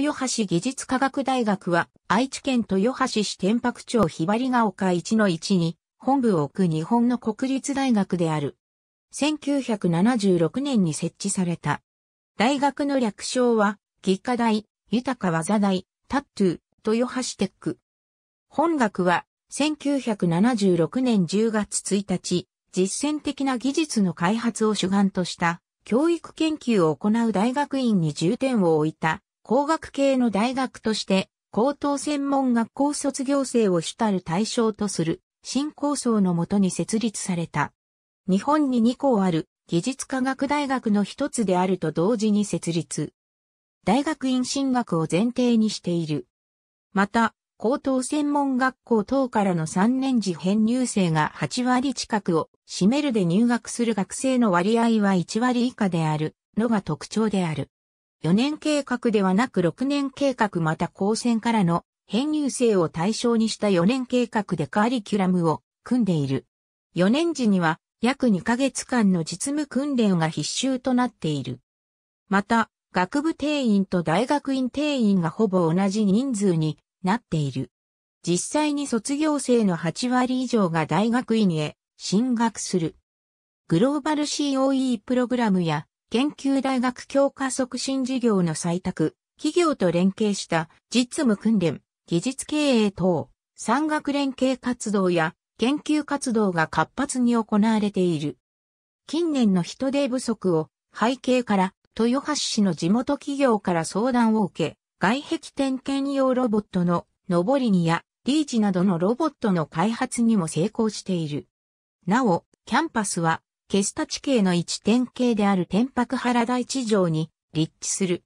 豊橋技術科学大学は、愛知県豊橋市天白町ひばりが丘1の1に、本部を置く日本の国立大学である。1976年に設置された。大学の略称は、技科大、豊か技大、タットゥ、ー、豊橋テック。本学は、1976年10月1日、実践的な技術の開発を主眼とした、教育研究を行う大学院に重点を置いた工学系の大学として高等専門学校卒業生を主たる対象とする新構想のもとに設立された。日本に2校ある技術科学大学の一つであると同時に設立。大学院進学を前提にしている。また、高等専門学校等からの3年次編入生が8割近くを占めるで入学する学生の割合は1割以下であるのが特徴である。4年計画ではなく6年計画また高専からの編入生を対象にした4年計画でカリキュラムを組んでいる。4年時には約2ヶ月間の実務訓練が必修となっている。また、学部定員と大学院定員がほぼ同じ人数になっている。実際に卒業生の8割以上が大学院へ進学する。グローバル COE プログラムや研究大学強化促進事業の採択、企業と連携した実務訓練、技術経営等、産学連携活動や研究活動が活発に行われている。近年の人手不足を背景から豊橋市の地元企業から相談を受け、外壁点検用ロボットの上りにやリーチなどのロボットの開発にも成功している。なお、キャンパスはケスタ地形の一典型である天白原大地上に立地する。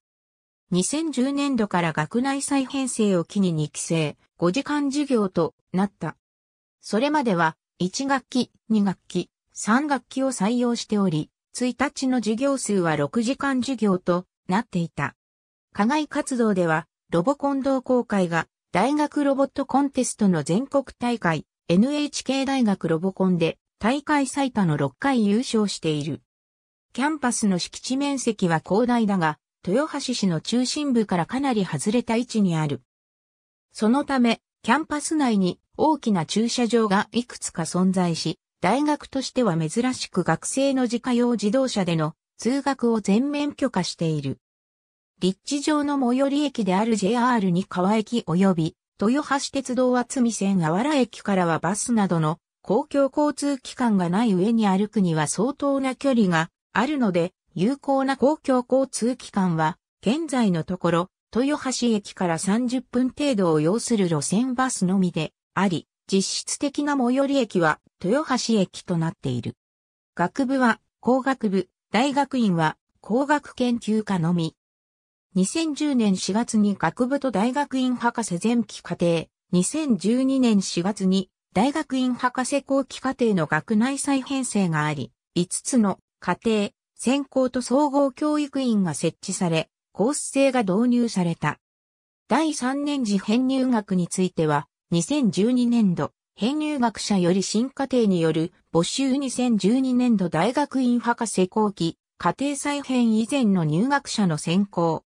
2010年度から学内再編成を機に2期生、5時間授業となった。それまでは、1学期、2学期、3学期を採用しており、1日の授業数は6時間授業となっていた。課外活動では、ロボコン同好会が大学ロボットコンテストの全国大会 NHK 大学ロボコンで大会最多の6回優勝している。キャンパスの敷地面積は広大だが、豊橋市の中心部からかなり外れた位置にある。そのため、キャンパス内に大きな駐車場がいくつか存在し、大学としては珍しく学生の自家用自動車での通学を全面許可している。立地上の最寄り駅である JR に川駅及び豊橋鉄道厚見線河原駅からはバスなどの公共交通機関がない上に歩くには相当な距離があるので、有効な公共交通機関は、現在のところ、豊橋駅から30分程度を要する路線バスのみであり、実質的な最寄り駅は豊橋駅となっている。学部は工学部、大学院は工学研究科のみ。2010年4月に学部と大学院博士前期課程、2012年4月に大学院博士後期課程の学内再編成があり、5つの課程、専攻と総合教育院が設置され、コース制が導入された。第3年次編入学については、2012年度、編入学者より新課程による募集2012年度大学院博士後期、家庭再編以前の入学者の選考。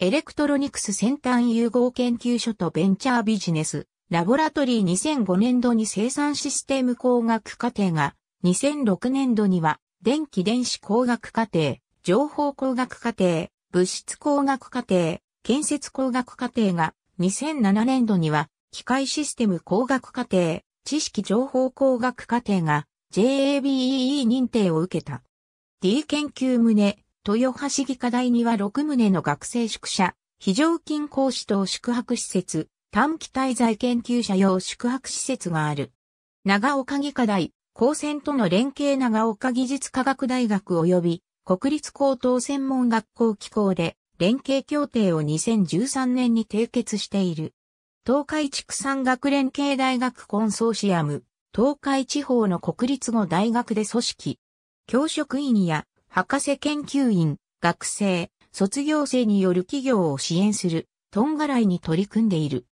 エレクトロニクス先端融合研究所とベンチャービジネス、ラボラトリー2005年度に生産システム工学課程が、2006年度には、電気電子工学課程、情報工学課程、物質工学課程、建設工学課程が、2007年度には、機械システム工学課程、知識情報工学課程が、JABEE 認定を受けた。D 研究棟、豊橋技科大には6棟の学生宿舎、非常勤講師等宿泊施設、短期滞在研究者用宿泊施設がある。長岡技科大、高専との連携長岡技術科学大学及び国立高等専門学校機構で連携協定を2013年に締結している。東海畜産学連携大学コンソーシアム、東海地方の国立語大学で組織。教職員や博士研究員、学生、卒業生による企業を支援する、トンガライに取り組んでいる。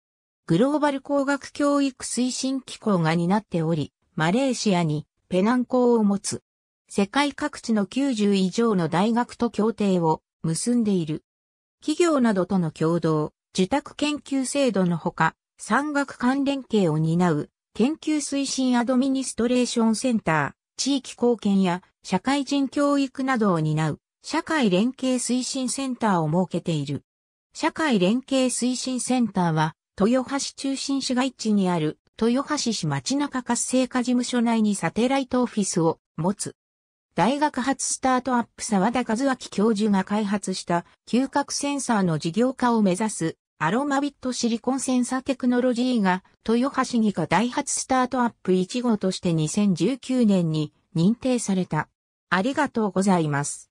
グローバル工学教育推進機構が担っており、マレーシアにペナン校を持つ。世界各地の90以上の大学と協定を結んでいる。企業などとの共同、受託研究制度のほか、産学関連系を担う研究推進アドミニストレーションセンター、地域貢献や社会人教育などを担う社会連携推進センターを設けている。社会連携推進センターは豊橋中心市街地にある豊橋市町中活性化事務所内にサテライトオフィスを持つ。大学発スタートアップ沢田和明教授が開発した嗅覚センサーの事業化を目指すアロマビットシリコンセンサーテクノロジーが豊橋議科大発スタートアップ1号として2019年に認定された。ありがとうございます。